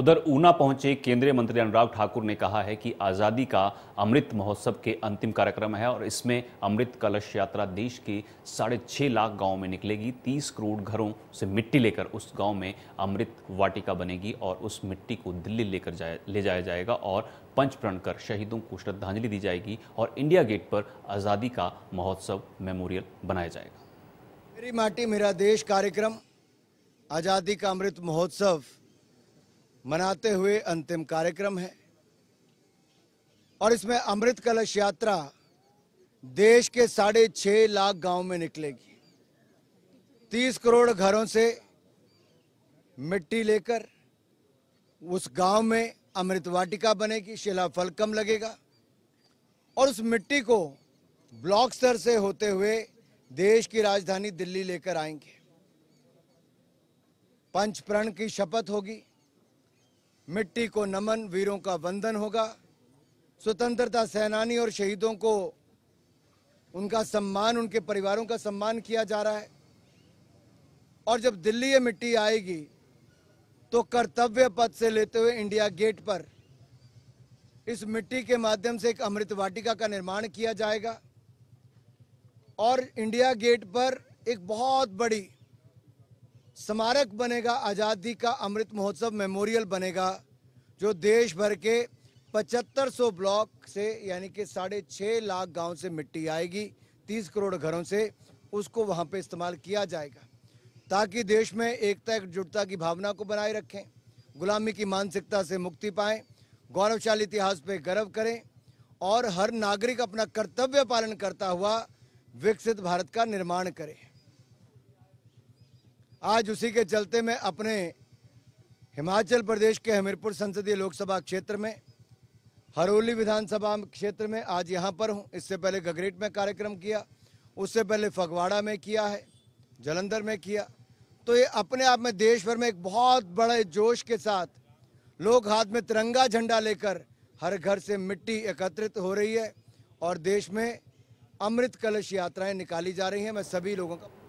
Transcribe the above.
उधर ऊना पहुंचे केंद्रीय मंत्री अनुराग ठाकुर ने कहा है कि आज़ादी का अमृत महोत्सव के अंतिम कार्यक्रम है और इसमें अमृत कलश यात्रा देश के साढ़े छः लाख गांव में निकलेगी तीस करोड़ घरों से मिट्टी लेकर उस गांव में अमृत वाटिका बनेगी और उस मिट्टी को दिल्ली लेकर जाए ले जाया जाएगा और पंच प्रण कर शहीदों को श्रद्धांजलि दी जाएगी और इंडिया गेट पर आज़ादी का महोत्सव मेमोरियल बनाया जाएगा मेरी माटी मेरा देश कार्यक्रम आज़ादी का अमृत महोत्सव मनाते हुए अंतिम कार्यक्रम है और इसमें अमृत कलश यात्रा देश के साढ़े छः लाख गांव में निकलेगी तीस करोड़ घरों से मिट्टी लेकर उस गांव में अमृत वाटिका बनेगी शिला फलकम लगेगा और उस मिट्टी को ब्लॉक स्तर से होते हुए देश की राजधानी दिल्ली लेकर आएंगे पंच प्रण की शपथ होगी मिट्टी को नमन वीरों का वंदन होगा स्वतंत्रता सेनानी और शहीदों को उनका सम्मान उनके परिवारों का सम्मान किया जा रहा है और जब दिल्ली ये मिट्टी आएगी तो कर्तव्य पद से लेते हुए इंडिया गेट पर इस मिट्टी के माध्यम से एक अमृत वाटिका का निर्माण किया जाएगा और इंडिया गेट पर एक बहुत बड़ी स्मारक बनेगा आज़ादी का अमृत महोत्सव मेमोरियल बनेगा जो देश भर के 7500 ब्लॉक से यानी कि साढ़े छः लाख गांव से मिट्टी आएगी 30 करोड़ घरों से उसको वहां पे इस्तेमाल किया जाएगा ताकि देश में एकता एकजुटता की भावना को बनाए रखें गुलामी की मानसिकता से मुक्ति पाएँ गौरवशाली इतिहास पर गर्व करें और हर नागरिक अपना कर्तव्य पालन करता हुआ विकसित भारत का निर्माण करें आज उसी के चलते मैं अपने हिमाचल प्रदेश के हमीरपुर संसदीय लोकसभा क्षेत्र में हरोली विधानसभा क्षेत्र में आज यहाँ पर हूँ इससे पहले गगरेट में कार्यक्रम किया उससे पहले फगवाड़ा में किया है जलंधर में किया तो ये अपने आप में देश भर में एक बहुत बड़े जोश के साथ लोग हाथ में तिरंगा झंडा लेकर हर घर से मिट्टी एकत्रित हो रही है और देश में अमृत कलश यात्राएं निकाली जा रही हैं मैं सभी लोगों का